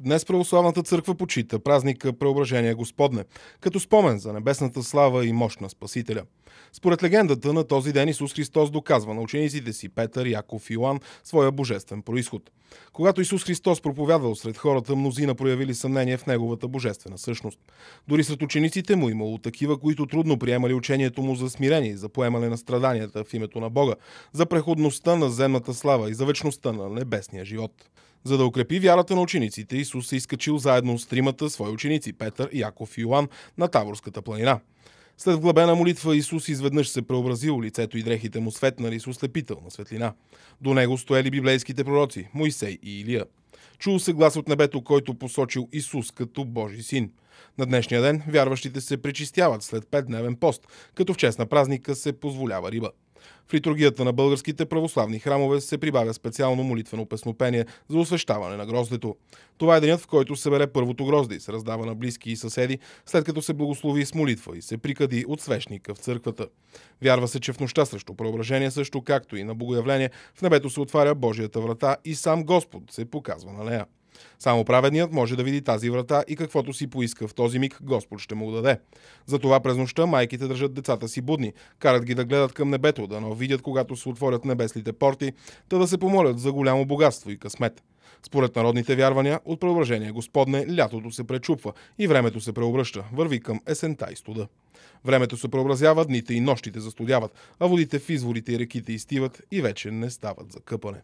Днес Православната църква почита празника Преображение Господне, като спомен за небесната слава и мощ на Спасителя. Според легендата на този ден Исус Христос доказва на учениците си Петър, Яков и Йоан своя божествен происход. Когато Исус Христос проповядвал сред хората, мнозина проявили съмнение в неговата божествена същност. Дори сред учениците му имало такива, които трудно приемали учението му за смирение, за поемане на страданията в името на Бога, за преходността на земната слава и за вечността на небесния живот. За да укрепи вярата на учениците, Исус се изкачил заедно с тримата свои ученици Петър, Яков и Йоан на Таворската планина. След вглъбена молитва Исус изведнъж се преобразил, лицето и дрехите му светнали с ослепителна светлина. До него стояли библейските пророци Моисей и Илия. Чул се глас от небето, който посочил Исус като Божий син. На днешния ден вярващите се пречистяват след петдневен пост, като в чест на празника се позволява риба. В литургията на българските православни храмове се прибавя специално молитвено песнопение за освещаване на гроздето. Това е денят, в който се бере първото грозде и се раздава на близки и съседи, след като се благослови с молитва и се прикади от свещника в църквата. Вярва се, че в нощта срещу преображение също, както и на богоявление, в небето се отваря Божията врата и сам Господ се показва на нея. Само праведният може да види тази врата и каквото си поиска в този миг Господ ще му даде. Затова през нощта майките държат децата си будни, карат ги да гледат към небето, да но видят когато се отворят небесните порти, та да се помолят за голямо богатство и късмет. Според народните вярвания, от преображение Господне, лятото се пречупва и времето се преобръща, върви към есента и студа. Времето се преобразява, дните и нощите застудяват, а водите в изворите и реките изтиват и вече не стават за къпане.